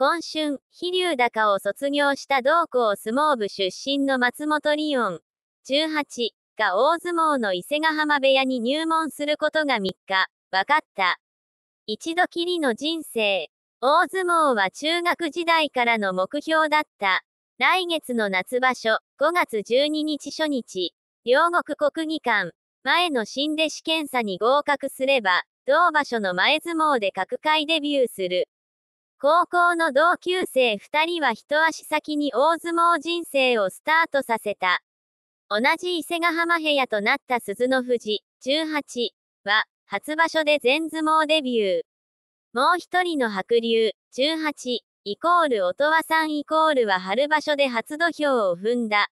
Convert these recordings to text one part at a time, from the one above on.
今春、飛龍高を卒業した同校相撲部出身の松本リオン、18が大相撲の伊勢ヶ浜部屋に入門することが3日、分かった。一度きりの人生、大相撲は中学時代からの目標だった。来月の夏場所、5月12日初日、両国国技館、前の新弟子検査に合格すれば、同場所の前相撲で各界デビューする。高校の同級生二人は一足先に大相撲人生をスタートさせた。同じ伊勢ヶ浜部屋となった鈴の富士18は、初場所で全相撲デビュー。もう一人の白龍18イコール音羽さんイコールは春場所で初土俵を踏んだ。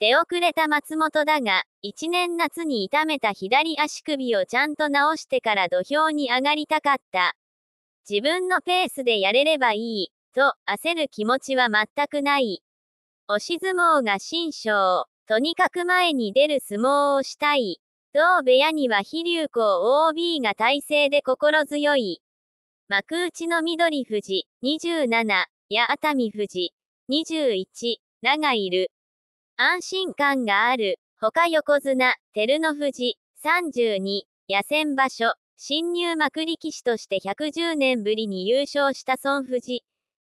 出遅れた松本だが、一年夏に痛めた左足首をちゃんと直してから土俵に上がりたかった。自分のペースでやれればいい、と焦る気持ちは全くない。押し相撲が新章、とにかく前に出る相撲をしたい。同部屋には飛龍校 OB が体制で心強い。幕内の緑富士、27、や熱海富士、21、らがいる。安心感がある。他横綱、照ノ富士、32、野戦場所、新入幕力士として110年ぶりに優勝した孫富士。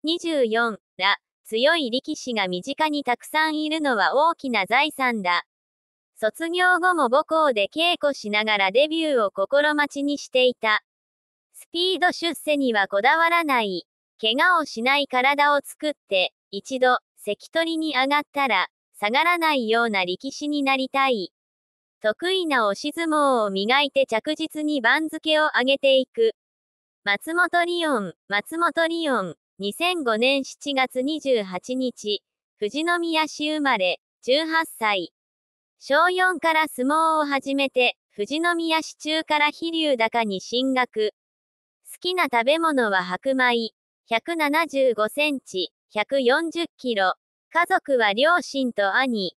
24ら、強い力士が身近にたくさんいるのは大きな財産だ。卒業後も母校で稽古しながらデビューを心待ちにしていた。スピード出世にはこだわらない。怪我をしない体を作って、一度、関取に上がったら、下がらないような力士になりたい。得意な押し相撲を磨いて着実に番付を上げていく。松本リオン、松本リオン、2005年7月28日、富士宮市生まれ、18歳。小4から相撲を始めて、富士宮市中から飛龍高に進学。好きな食べ物は白米、175センチ、140キロ。家族は両親と兄、